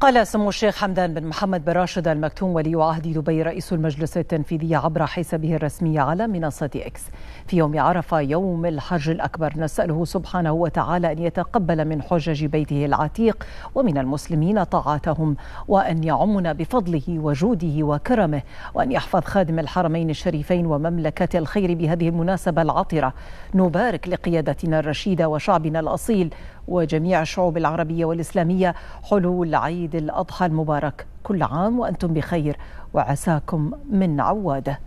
قال سمو الشيخ حمدان بن محمد بن راشد المكتوم ولي عهد دبي رئيس المجلس التنفيذي عبر حسابه الرسمي على منصة إكس في يوم عرفة يوم الحج الأكبر نسأله سبحانه وتعالى أن يتقبل من حجج بيته العتيق ومن المسلمين طاعتهم وأن يعمنا بفضله وجوده وكرمه وأن يحفظ خادم الحرمين الشريفين ومملكة الخير بهذه المناسبة العطرة نبارك لقيادتنا الرشيدة وشعبنا الأصيل وجميع الشعوب العربية والإسلامية حلول عيد عيد الأضحى المبارك كل عام وأنتم بخير وعساكم من عواده